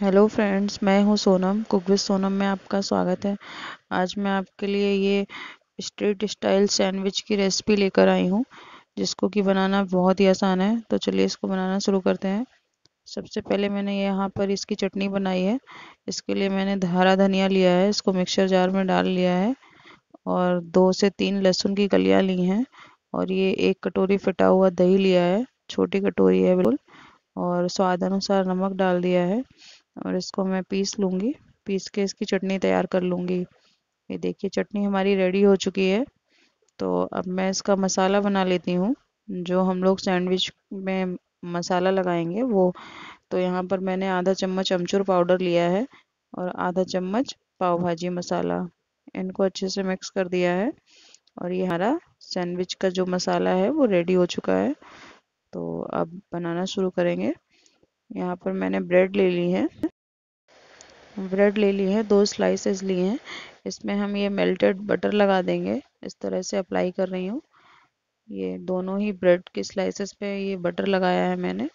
hello friends मैं हूं Sonam cook with Sonam में आपका स्वागत है आज मैं आपके लिए ये स्ट्रीट स्टाइल सैंडविच की रेसिपी लेकर आई हूं जिसको कि बनाना बहुत ही आसान है तो चलिए इसको बनाना शुरू करते हैं सबसे पहले मैंने यहाँ पर इसकी चटनी बनाई है इसके लिए मैंने हरा धनिया लिया है इसको मिक्सर जार में डाल लिया है और दो से तीन लहसुन की कलियाँ ली हैं और ये एक कटोरी फटा हुआ दही लिया है छोटी कटोरी है बिल्कुल और स्वाद अनुसार नमक डाल दिया है और इसको मैं पीस लूँगी पीस के इसकी चटनी तैयार कर लूँगी ये देखिए चटनी हमारी रेडी हो चुकी है तो अब मैं इसका मसाला बना लेती हूँ जो हम लोग सैंडविच में मसाला लगाएंगे वो तो यहाँ पर मैंने आधा चम्मच अमचूर पाउडर लिया है और आधा चम्मच पाव भाजी मसाला इनको अच्छे से मिक्स कर दिया है और ये हमारा सैंडविच का जो मसाला है वो रेडी हो चुका है तो अब बनाना शुरू करेंगे यहाँ पर मैंने ब्रेड ले ली है ब्रेड ले ली है दो स्लाइसेस लिए हैं इसमें हम ये मेल्टेड बटर लगा देंगे इस तरह से अप्लाई कर रही हूँ ये दोनों ही ब्रेड के स्लाइसेस पे ये बटर लगाया है मैंने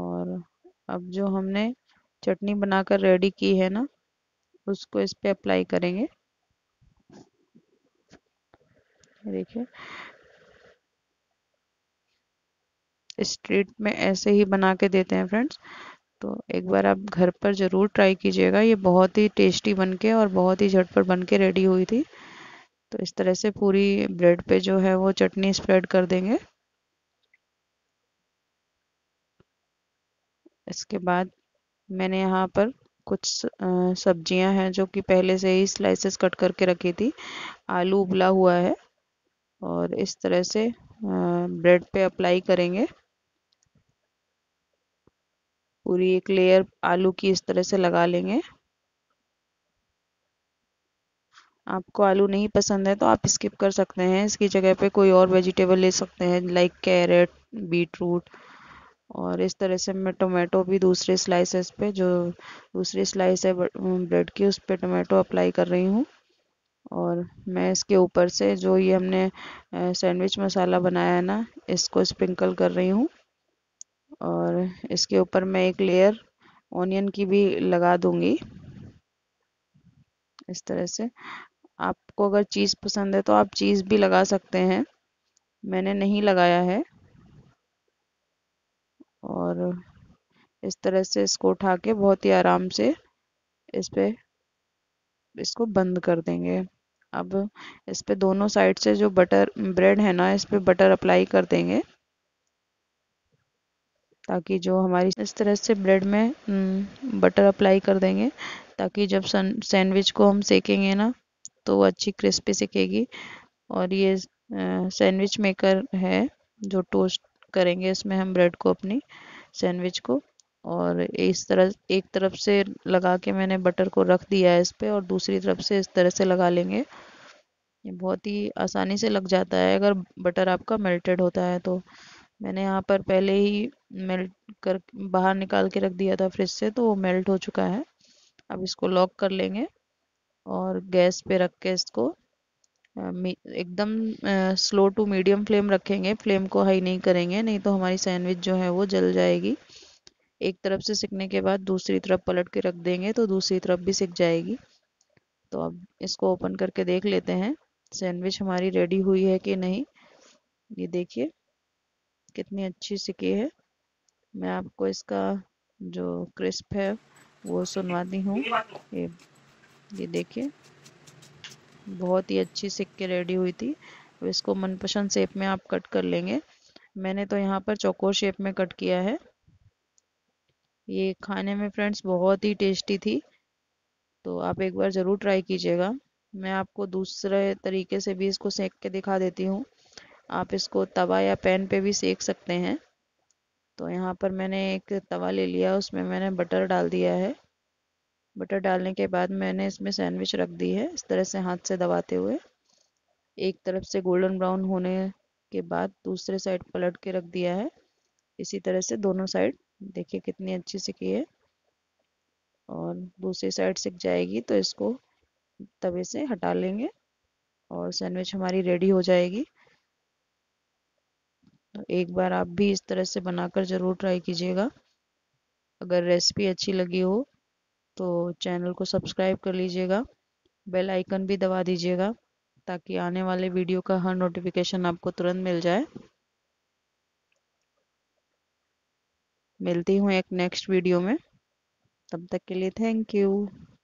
और अब जो हमने चटनी बनाकर रेडी की है ना उसको इस पर अप्लाई करेंगे देखिए स्ट्रीट में ऐसे ही बना के देते हैं फ्रेंड्स तो एक बार आप घर पर ज़रूर ट्राई कीजिएगा ये बहुत ही टेस्टी बन के और बहुत ही झटपट बन के रेडी हुई थी तो इस तरह से पूरी ब्रेड पे जो है वो चटनी स्प्रेड कर देंगे इसके बाद मैंने यहाँ पर कुछ सब्जियां हैं जो कि पहले से ही स्लाइसेस कट करके रखी थी आलू उबला हुआ है और इस तरह से ब्रेड पे अप्लाई करेंगे पूरी एक लेयर आलू की इस तरह से लगा लेंगे आपको आलू नहीं पसंद है तो आप स्किप कर सकते हैं इसकी जगह पे कोई और वेजिटेबल ले सकते हैं लाइक कैरेट बीट रूट और इस तरह से मैं टोमेटो भी दूसरे स्लाइसेस पे जो दूसरी स्लाइस है ब्रेड की उस पर टोमेटो अप्लाई कर रही हूँ और मैं इसके ऊपर से जो ये हमने सैंडविच मसाला बनाया है ना इसको स्प्रिंकल कर रही हूँ और इसके ऊपर मैं एक लेयर ऑनियन की भी लगा दूंगी इस तरह से आपको अगर चीज़ पसंद है तो आप चीज़ भी लगा सकते हैं मैंने नहीं लगाया है और इस तरह से इसको उठा के बहुत ही आराम से इस पर इसको बंद कर देंगे अब इस पे दोनों साइड से जो बटर ब्रेड है ना इस पे बटर अप्लाई कर देंगे ताकि जो हमारी इस तरह से ब्रेड में बटर अप्लाई कर देंगे ताकि जब सैंडविच को हम सेकेंगे ना तो वो अच्छी क्रिस्पी सेकेगी और ये सैंडविच मेकर है जो टोस्ट करेंगे इसमें हम ब्रेड को अपनी सैंडविच को और इस तरह एक तरफ से लगा के मैंने बटर को रख दिया है इस पर और दूसरी तरफ से इस तरह से लगा लेंगे ये बहुत ही आसानी से लग जाता है अगर बटर आपका मेल्टेड होता है तो मैंने यहाँ पर पहले ही मेल्ट कर बाहर निकाल के रख दिया था फ्रिज से तो वो मेल्ट हो चुका है अब इसको लॉक कर लेंगे और गैस पे रख के इसको एकदम स्लो टू मीडियम फ्लेम रखेंगे फ्लेम को हाई नहीं करेंगे नहीं तो हमारी सैंडविच जो है वो जल जाएगी एक तरफ से सिकने के बाद दूसरी तरफ पलट के रख देंगे तो दूसरी तरफ भी सिक जाएगी तो अब इसको ओपन करके देख लेते हैं सैंडविच हमारी रेडी हुई है कि नहीं ये देखिए कितनी अच्छी सिकी है मैं आपको इसका जो क्रिस्प है वो सुनवाती हूँ ये ये देखिए बहुत ही अच्छी सिक के रेडी हुई थी अब इसको मनपसंद शेप में आप कट कर लेंगे मैंने तो यहाँ पर चौकोर शेप में कट किया है ये खाने में फ्रेंड्स बहुत ही टेस्टी थी तो आप एक बार ज़रूर ट्राई कीजिएगा मैं आपको दूसरे तरीके से भी इसको सेक के दिखा देती हूँ आप इसको तवा या पैन पे भी सेक सकते हैं तो यहाँ पर मैंने एक तवा ले लिया उसमें मैंने बटर डाल दिया है बटर डालने के बाद मैंने इसमें सैंडविच रख दी है इस तरह से हाथ से दबाते हुए एक तरफ से गोल्डन ब्राउन होने के बाद दूसरे साइड पलट के रख दिया है इसी तरह से दोनों साइड देखिए कितनी अच्छी सिकी है और दूसरी साइड सिक जाएगी तो इसको तवे से हटा लेंगे और सैंडविच हमारी रेडी हो जाएगी एक बार आप भी इस तरह से बनाकर ज़रूर ट्राई कीजिएगा अगर रेसिपी अच्छी लगी हो तो चैनल को सब्सक्राइब कर लीजिएगा बेल आइकन भी दबा दीजिएगा ताकि आने वाले वीडियो का हर नोटिफिकेशन आपको तुरंत मिल जाए मिलती हूँ एक नेक्स्ट वीडियो में तब तक के लिए थैंक यू